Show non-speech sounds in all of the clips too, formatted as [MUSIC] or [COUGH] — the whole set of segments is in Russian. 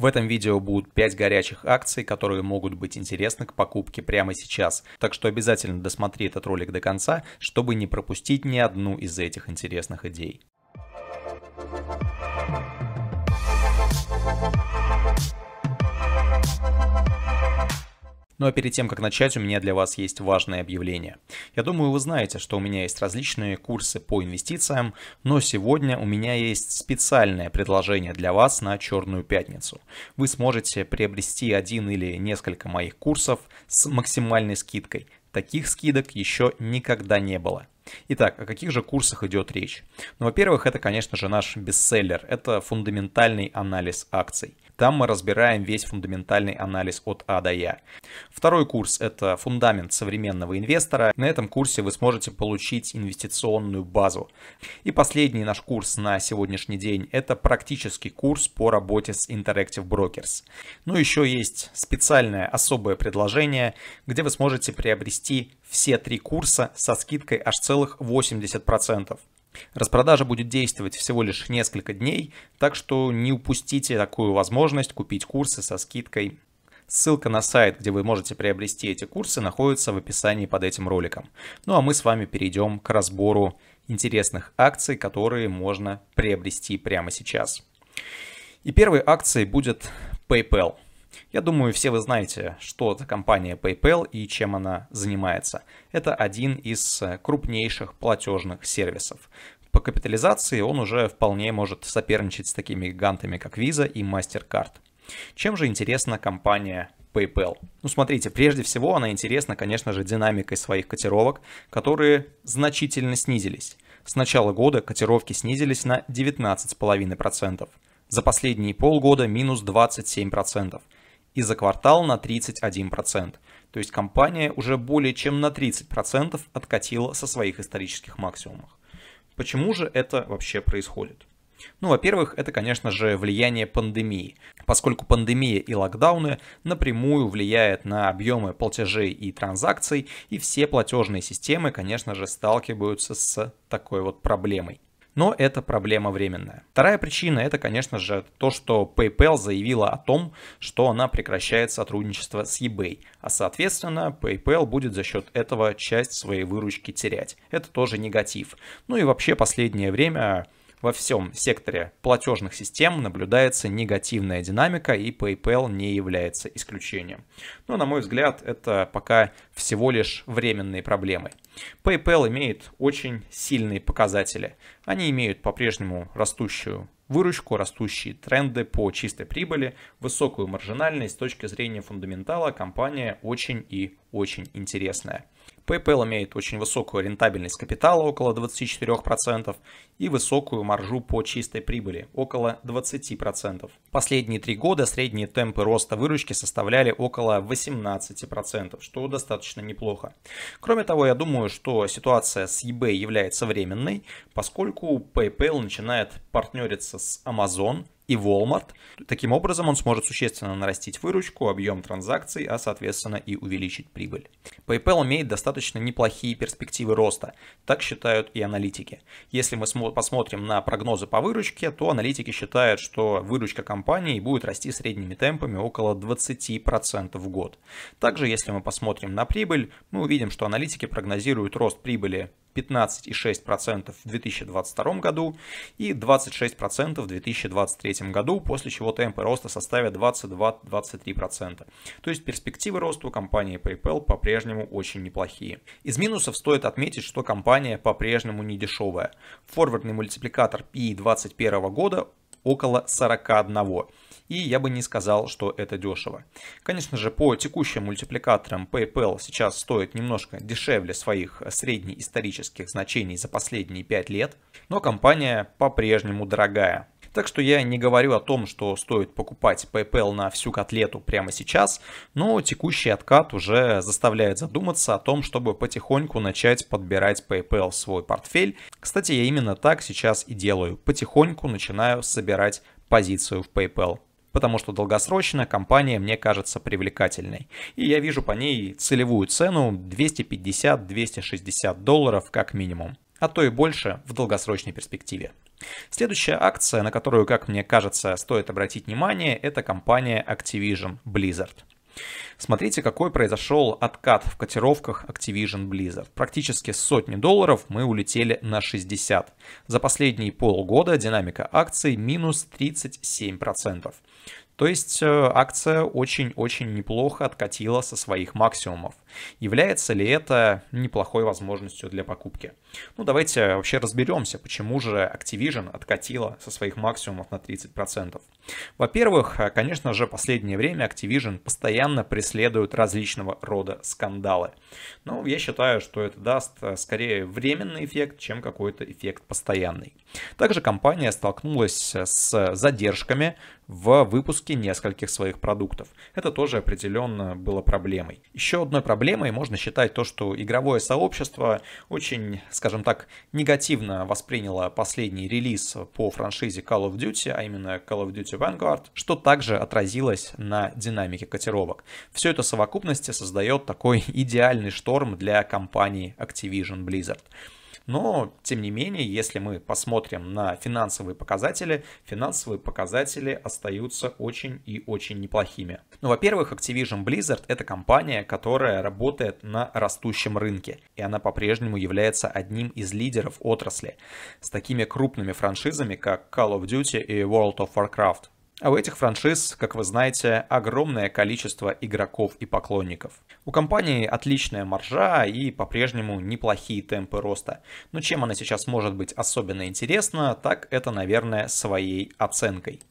В этом видео будут 5 горячих акций, которые могут быть интересны к покупке прямо сейчас. Так что обязательно досмотри этот ролик до конца, чтобы не пропустить ни одну из этих интересных идей. Thank you Ну а перед тем, как начать, у меня для вас есть важное объявление. Я думаю, вы знаете, что у меня есть различные курсы по инвестициям, но сегодня у меня есть специальное предложение для вас на Черную Пятницу. Вы сможете приобрести один или несколько моих курсов с максимальной скидкой. Таких скидок еще никогда не было. Итак, о каких же курсах идет речь? Ну, во-первых, это, конечно же, наш бестселлер. Это фундаментальный анализ акций. Там мы разбираем весь фундаментальный анализ от А до Я. Второй курс – это фундамент современного инвестора. На этом курсе вы сможете получить инвестиционную базу. И последний наш курс на сегодняшний день – это практический курс по работе с Interactive Brokers. Ну, еще есть специальное особое предложение, где вы сможете приобрести все три курса со скидкой аж целых 80%. Распродажа будет действовать всего лишь несколько дней, так что не упустите такую возможность купить курсы со скидкой. Ссылка на сайт, где вы можете приобрести эти курсы, находится в описании под этим роликом. Ну а мы с вами перейдем к разбору интересных акций, которые можно приобрести прямо сейчас. И первой акцией будет PayPal – я думаю, все вы знаете, что за компания PayPal и чем она занимается. Это один из э, крупнейших платежных сервисов. По капитализации он уже вполне может соперничать с такими гигантами, как Visa и MasterCard. Чем же интересна компания PayPal. Ну, смотрите, прежде всего она интересна, конечно же, динамикой своих котировок, которые значительно снизились. С начала года котировки снизились на 19,5%. За последние полгода минус 27% и за квартал на 31%. То есть компания уже более чем на 30% откатила со своих исторических максимумов. Почему же это вообще происходит? Ну, во-первых, это, конечно же, влияние пандемии, поскольку пандемия и локдауны напрямую влияют на объемы платежей и транзакций, и все платежные системы, конечно же, сталкиваются с такой вот проблемой но это проблема временная. Вторая причина это, конечно же, то, что PayPal заявила о том, что она прекращает сотрудничество с eBay, а соответственно PayPal будет за счет этого часть своей выручки терять. Это тоже негатив. Ну и вообще последнее время во всем секторе платежных систем наблюдается негативная динамика, и PayPal не является исключением. Но, ну, на мой взгляд, это пока всего лишь временные проблемы. PayPal имеет очень сильные показатели. Они имеют по-прежнему растущую выручку, растущие тренды по чистой прибыли, высокую маржинальность. С точки зрения фундаментала компания очень и очень интересная. PayPal имеет очень высокую рентабельность капитала, около 24%, и высокую маржу по чистой прибыли, около 20%. Последние три года средние темпы роста выручки составляли около 18%, что достаточно неплохо. Кроме того, я думаю, что ситуация с eBay является временной, поскольку PayPal начинает партнериться с Amazon, и Walmart. Таким образом, он сможет существенно нарастить выручку, объем транзакций, а соответственно и увеличить прибыль. PayPal имеет достаточно неплохие перспективы роста, так считают и аналитики. Если мы посмотрим на прогнозы по выручке, то аналитики считают, что выручка компании будет расти средними темпами около 20% в год. Также, если мы посмотрим на прибыль, мы увидим, что аналитики прогнозируют рост прибыли 15,6% в 2022 году и 26% в 2023 году, после чего темпы роста составят 22-23%. То есть перспективы роста у компании PayPal по-прежнему очень неплохие. Из минусов стоит отметить, что компания по-прежнему не дешевая. Форвардный мультипликатор PE 2021 года около 41 и я бы не сказал, что это дешево. Конечно же, по текущим мультипликаторам PayPal сейчас стоит немножко дешевле своих среднеисторических значений за последние 5 лет, но компания по-прежнему дорогая. Так что я не говорю о том, что стоит покупать PayPal на всю котлету прямо сейчас, но текущий откат уже заставляет задуматься о том, чтобы потихоньку начать подбирать PayPal в свой портфель. Кстати, я именно так сейчас и делаю. Потихоньку начинаю собирать позицию в PayPal потому что долгосрочно компания мне кажется привлекательной. И я вижу по ней целевую цену 250-260 долларов как минимум, а то и больше в долгосрочной перспективе. Следующая акция, на которую, как мне кажется, стоит обратить внимание, это компания Activision Blizzard. Смотрите, какой произошел откат в котировках Activision Blizzard. Практически с сотни долларов мы улетели на 60. За последние полгода динамика акций минус 37%. То есть э, акция очень-очень неплохо откатила со своих максимумов. Является ли это неплохой возможностью для покупки? Ну, давайте вообще разберемся, почему же Activision откатила со своих максимумов на 30%. Во-первых, э, конечно же, последнее время Activision постоянно преследует различного рода скандалы. Но ну, я считаю, что это даст э, скорее временный эффект, чем какой-то эффект постоянный. Также компания столкнулась с задержками в выпуске нескольких своих продуктов. Это тоже определенно было проблемой. Еще одной проблемой можно считать то, что игровое сообщество очень, скажем так, негативно восприняло последний релиз по франшизе Call of Duty, а именно Call of Duty Vanguard, что также отразилось на динамике котировок. Все это в совокупности создает такой [LAUGHS] идеальный шторм для компании Activision Blizzard. Но, тем не менее, если мы посмотрим на финансовые показатели, финансовые показатели остаются очень и очень неплохими. Ну, во-первых, Activision Blizzard это компания, которая работает на растущем рынке, и она по-прежнему является одним из лидеров отрасли. С такими крупными франшизами, как Call of Duty и World of Warcraft. А у этих франшиз, как вы знаете, огромное количество игроков и поклонников. У компании отличная маржа и по-прежнему неплохие темпы роста. Но чем она сейчас может быть особенно интересна, так это, наверное, своей оценкой.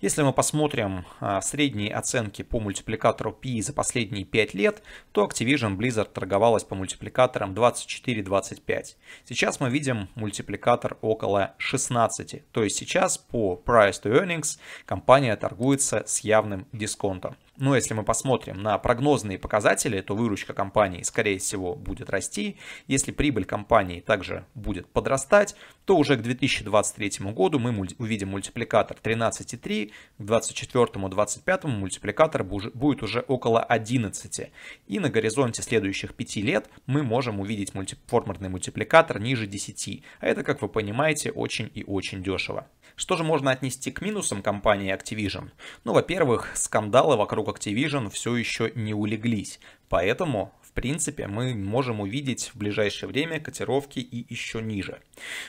Если мы посмотрим а, средние оценки по мультипликатору PI за последние 5 лет, то Activision Blizzard торговалась по мультипликаторам 24-25. Сейчас мы видим мультипликатор около 16. То есть сейчас по price to earnings компания компания торгуется с явным дисконтом. Но ну, если мы посмотрим на прогнозные показатели, то выручка компании, скорее всего, будет расти. Если прибыль компании также будет подрастать, то уже к 2023 году мы увидим мультипликатор 13,3, к 2024-2025 мультипликатор будет уже около 11. И на горизонте следующих 5 лет мы можем увидеть мульти форматный мультипликатор ниже 10. А это, как вы понимаете, очень и очень дешево. Что же можно отнести к минусам компании Activision? Ну, во-первых, скандалы вокруг игроков Activision все еще не улеглись, поэтому в принципе, мы можем увидеть в ближайшее время котировки и еще ниже.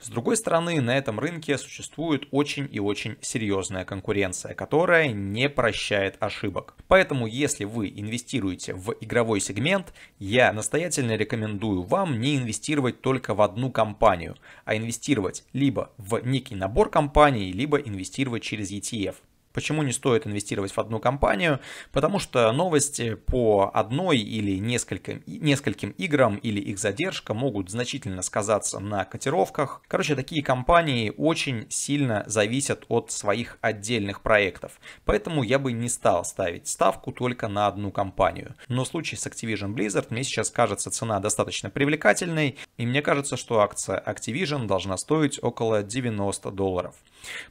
С другой стороны, на этом рынке существует очень и очень серьезная конкуренция, которая не прощает ошибок. Поэтому, если вы инвестируете в игровой сегмент, я настоятельно рекомендую вам не инвестировать только в одну компанию, а инвестировать либо в некий набор компаний, либо инвестировать через ETF. Почему не стоит инвестировать в одну компанию? Потому что новости по одной или нескольким, нескольким играм или их задержка могут значительно сказаться на котировках. Короче, такие компании очень сильно зависят от своих отдельных проектов. Поэтому я бы не стал ставить ставку только на одну компанию. Но в случае с Activision Blizzard мне сейчас кажется цена достаточно привлекательной. И мне кажется, что акция Activision должна стоить около 90 долларов.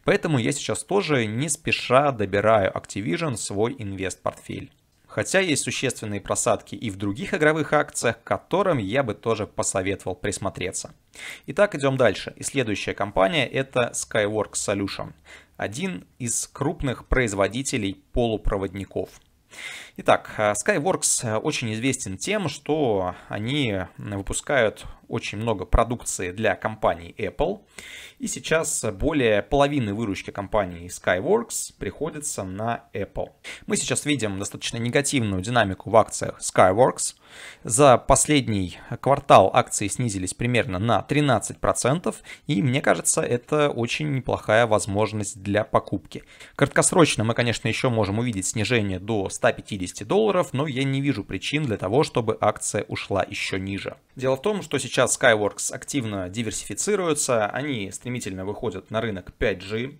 Поэтому я сейчас тоже не спеша США добираю Activision свой инвест-портфель. Хотя есть существенные просадки и в других игровых акциях, к которым я бы тоже посоветовал присмотреться. Итак, идем дальше. И следующая компания это Skyworks Solution, один из крупных производителей полупроводников. Итак, э, Skyworks э, очень известен тем, что они э, выпускают очень много продукции для компании Apple. И сейчас более половины выручки компании Skyworks приходится на Apple. Мы сейчас видим достаточно негативную динамику в акциях Skyworks. За последний квартал акции снизились примерно на 13%, и мне кажется, это очень неплохая возможность для покупки. Краткосрочно мы, конечно, еще можем увидеть снижение до 150 долларов, но я не вижу причин для того, чтобы акция ушла еще ниже. Дело в том, что сейчас Сейчас Skyworks активно диверсифицируются, они стремительно выходят на рынок 5G,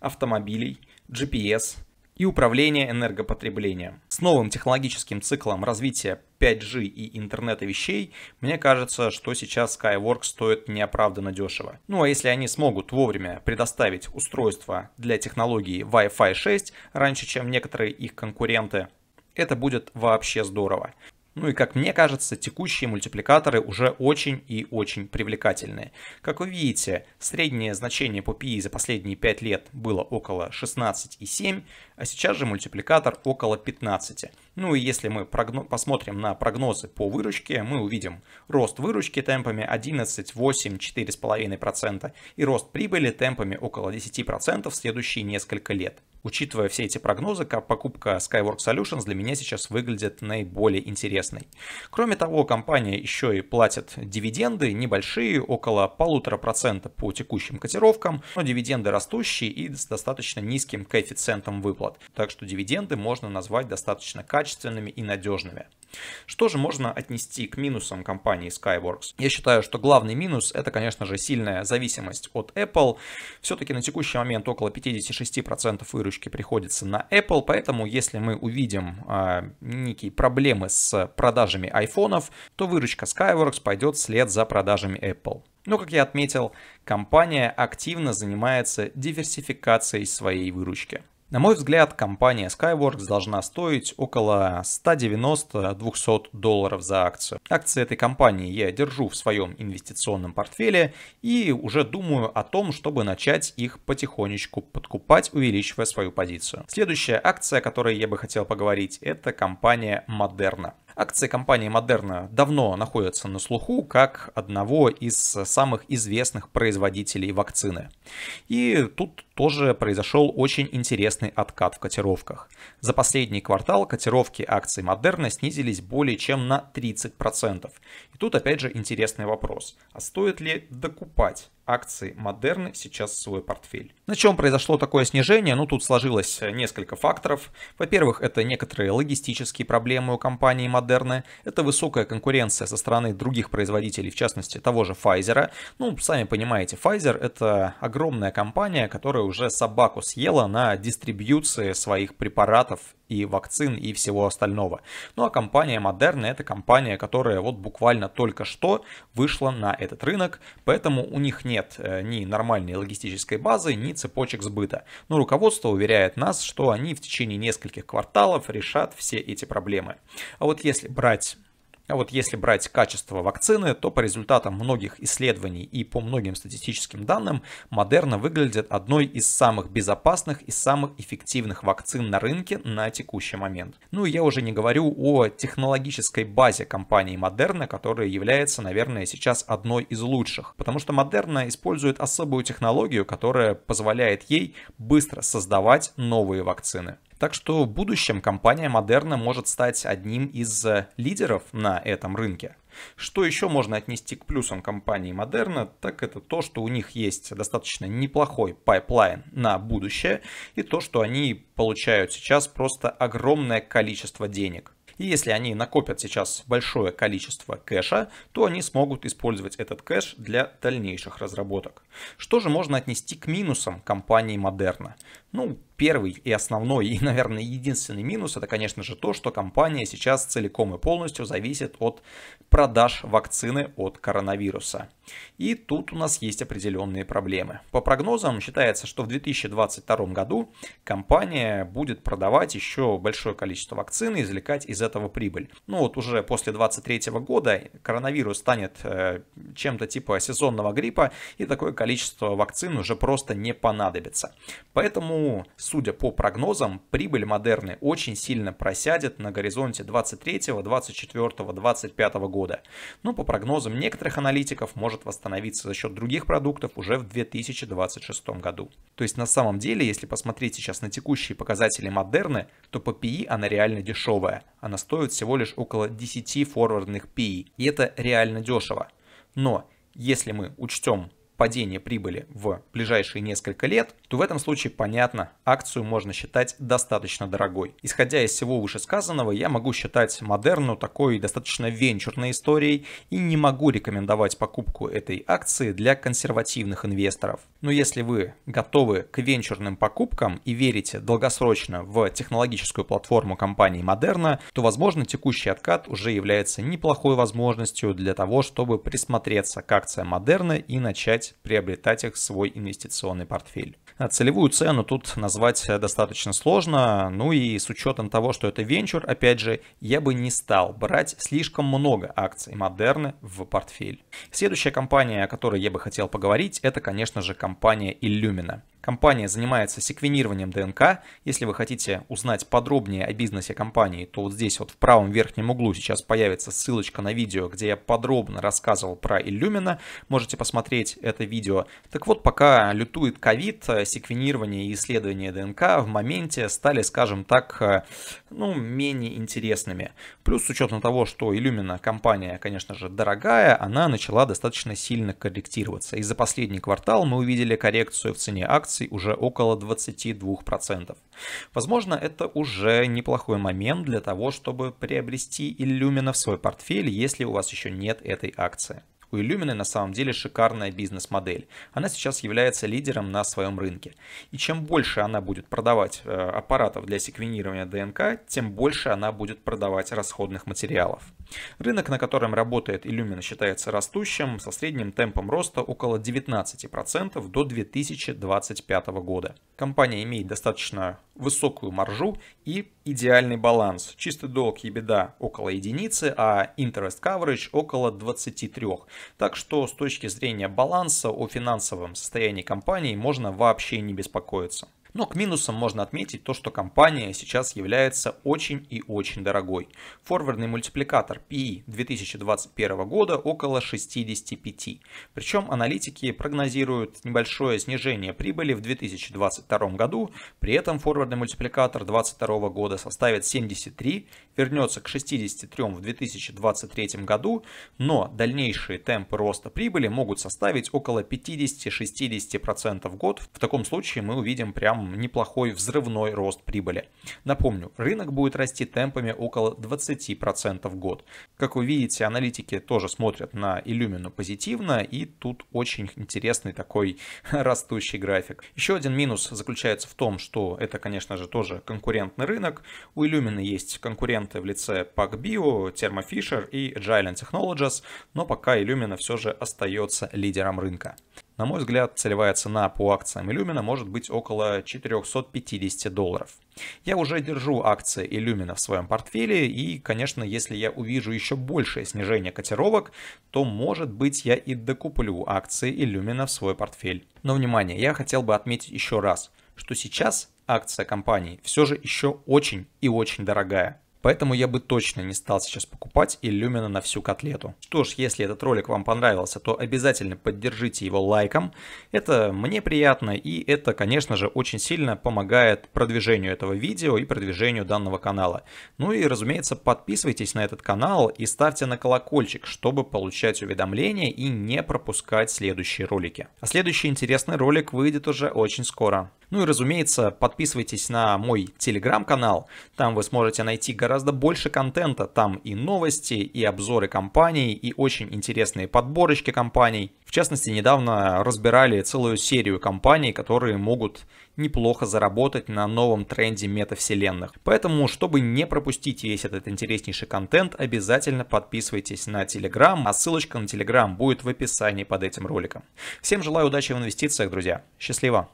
автомобилей, GPS и управления энергопотреблением. С новым технологическим циклом развития 5G и интернета вещей, мне кажется, что сейчас Skyworks стоит неоправданно дешево. Ну а если они смогут вовремя предоставить устройство для технологии Wi-Fi 6 раньше, чем некоторые их конкуренты, это будет вообще здорово. Ну и, как мне кажется, текущие мультипликаторы уже очень и очень привлекательные. Как вы видите, среднее значение по PI за последние 5 лет было около 16,7, а сейчас же мультипликатор около 15. Ну и если мы прогно... посмотрим на прогнозы по выручке, мы увидим рост выручки темпами 11, 8, 4,5% и рост прибыли темпами около 10% в следующие несколько лет. Учитывая все эти прогнозы, покупка Skywork Solutions для меня сейчас выглядит наиболее интересной. Кроме того, компания еще и платит дивиденды небольшие, около полутора процента по текущим котировкам, но дивиденды растущие и с достаточно низким коэффициентом выплат. Вот. Так что дивиденды можно назвать достаточно качественными и надежными. Что же можно отнести к минусам компании Skyworks? Я считаю, что главный минус это, конечно же, сильная зависимость от Apple. Все-таки на текущий момент около 56% выручки приходится на Apple, поэтому если мы увидим э, некие проблемы с продажами айфонов, то выручка Skyworks пойдет вслед за продажами Apple. Но, как я отметил, компания активно занимается диверсификацией своей выручки. На мой взгляд, компания Skyworks должна стоить около 190-200 долларов за акцию. Акции этой компании я держу в своем инвестиционном портфеле и уже думаю о том, чтобы начать их потихонечку подкупать, увеличивая свою позицию. Следующая акция, о которой я бы хотел поговорить, это компания Moderna. Акции компании Модерна давно находятся на слуху как одного из самых известных производителей вакцины. И тут тоже произошел очень интересный откат в котировках. За последний квартал котировки акций Модерна снизились более чем на 30%. И тут опять же интересный вопрос. А стоит ли докупать акции Модерны сейчас в свой портфель. На чем произошло такое снижение? Ну, тут сложилось несколько факторов. Во-первых, это некоторые логистические проблемы у компании Модерна модерны, это высокая конкуренция со стороны других производителей, в частности того же Pfizer. Ну, сами понимаете, Pfizer это огромная компания, которая уже собаку съела на дистрибьюции своих препаратов и вакцин и всего остального. Ну а компания Moderna это компания, которая вот буквально только что вышла на этот рынок, поэтому у них нет э, ни нормальной логистической базы, ни цепочек сбыта. Но руководство уверяет нас, что они в течение нескольких кварталов решат все эти проблемы. А вот если брать а вот если брать качество вакцины, то по результатам многих исследований и по многим статистическим данным, Модерна выглядит одной из самых безопасных и самых эффективных вакцин на рынке на текущий момент. Ну и я уже не говорю о технологической базе компании Модерна, которая является, наверное, сейчас одной из лучших, потому что Модерна использует особую технологию, которая позволяет ей быстро создавать новые вакцины. Так что в будущем компания Модерна может стать одним из э, лидеров на этом рынке. Что еще можно отнести к плюсам компании Модерна, так это то, что у них есть достаточно неплохой пайплайн на будущее и то, что они получают сейчас просто огромное количество денег. И если они накопят сейчас большое количество кэша, то они смогут использовать этот кэш для дальнейших разработок. Что же можно отнести к минусам компании Модерна? Ну, Первый и основной, и, наверное, единственный минус, это, конечно же, то, что компания сейчас целиком и полностью зависит от продаж вакцины от коронавируса. И тут у нас есть определенные проблемы. По прогнозам считается, что в 2022 году компания будет продавать еще большое количество вакцины и извлекать из этого прибыль. Ну вот уже после 2023 года коронавирус станет э, чем-то типа сезонного гриппа, и такое количество вакцин уже просто не понадобится. Поэтому с судя по прогнозам, прибыль модерны очень сильно просядет на горизонте 23, 24, 25 года. Но ну, по прогнозам некоторых аналитиков может восстановиться за счет других продуктов уже в 2026 году. То есть на самом деле, если посмотреть сейчас на текущие показатели модерны, то по PE она реально дешевая. Она стоит всего лишь около 10 форвардных PE. И это реально дешево. Но если мы учтем падение прибыли в ближайшие несколько лет, то в этом случае, понятно, акцию можно считать достаточно дорогой. Исходя из всего вышесказанного, я могу считать модерну такой достаточно венчурной историей и не могу рекомендовать покупку этой акции для консервативных инвесторов. Но если вы готовы к венчурным покупкам и верите долгосрочно в технологическую платформу компании Moderna, то, возможно, текущий откат уже является неплохой возможностью для того, чтобы присмотреться к акциям Moderna и начать начать приобретать их в свой инвестиционный портфель. А целевую цену тут назвать э, достаточно сложно, ну и с учетом того, что это венчур, опять же, я бы не стал брать слишком много акций Модерны в портфель. Следующая компания, о которой я бы хотел поговорить, это, конечно же, компания Illumina. Компания занимается секвенированием ДНК. Если вы хотите узнать подробнее о бизнесе компании, то вот здесь вот в правом верхнем углу сейчас появится ссылочка на видео, где я подробно рассказывал про Illumina. Можете посмотреть это видео. Так вот, пока лютует ковид, э, секвенирование и исследование ДНК в моменте стали, скажем так, э, ну, менее интересными. Плюс, с учетом того, что Illumina компания, конечно же, дорогая, она начала достаточно сильно корректироваться. И за последний квартал мы увидели коррекцию в цене акций акций уже около 22%. Возможно, это уже неплохой момент для того, чтобы приобрести Illumina в свой портфель, если у вас еще нет этой акции. У Illumina на самом деле шикарная бизнес-модель. Она сейчас является лидером на своем рынке. И чем больше она будет продавать э, аппаратов для секвенирования ДНК, тем больше она будет продавать расходных материалов. Рынок, на котором работает Illumina, считается растущим со средним темпом роста около 19% до 2025 года. Компания имеет достаточно высокую маржу и идеальный баланс. Чистый долг и беда около единицы, а interest coverage около 23. Так что с точки зрения баланса о финансовом состоянии компании можно вообще не беспокоиться. Но к минусам можно отметить то, что компания сейчас является очень и очень дорогой. Форвардный мультипликатор PE 2021 года около 65. Причем аналитики прогнозируют небольшое снижение прибыли в 2022 году. При этом форвардный мультипликатор 2022 года составит 73, вернется к 63 в 2023 году, но дальнейшие темпы роста прибыли могут составить около 50-60% в год. В таком случае мы увидим прям там неплохой взрывной рост прибыли. Напомню, рынок будет расти темпами около 20% в год. Как вы видите, аналитики тоже смотрят на Illumina позитивно, и тут очень интересный такой [LAUGHS] растущий график. Еще один минус заключается в том, что это, конечно же, тоже конкурентный рынок. У Illumina есть конкуренты в лице PacBio, Thermo Fisher и Agilent Technologies, но пока Illumina все же остается лидером рынка. На мой взгляд, целевая цена по акциям Illumina может быть около 450 долларов. Я уже держу акции Illumina в своем портфеле, и, конечно, если я увижу еще большее снижение котировок, то, может быть, я и докуплю акции Illumina в свой портфель. Но, внимание, я хотел бы отметить еще раз, что сейчас акция компании все же еще очень и очень дорогая. Поэтому я бы точно не стал сейчас покупать Иллюмина на всю котлету. Что ж, если этот ролик вам понравился, то обязательно поддержите его лайком. Это мне приятно и это, конечно же, очень сильно помогает продвижению этого видео и продвижению данного канала. Ну и, разумеется, подписывайтесь на этот канал и ставьте на колокольчик, чтобы получать уведомления и не пропускать следующие ролики. А следующий интересный ролик выйдет уже очень скоро. Ну и разумеется, подписывайтесь на мой телеграм-канал, там вы сможете найти гораздо больше контента, там и новости, и обзоры компаний, и очень интересные подборочки компаний. В частности, недавно разбирали целую серию компаний, которые могут неплохо заработать на новом тренде метавселенных. Поэтому, чтобы не пропустить весь этот интереснейший контент, обязательно подписывайтесь на Telegram. а ссылочка на Telegram будет в описании под этим роликом. Всем желаю удачи в инвестициях, друзья. Счастливо!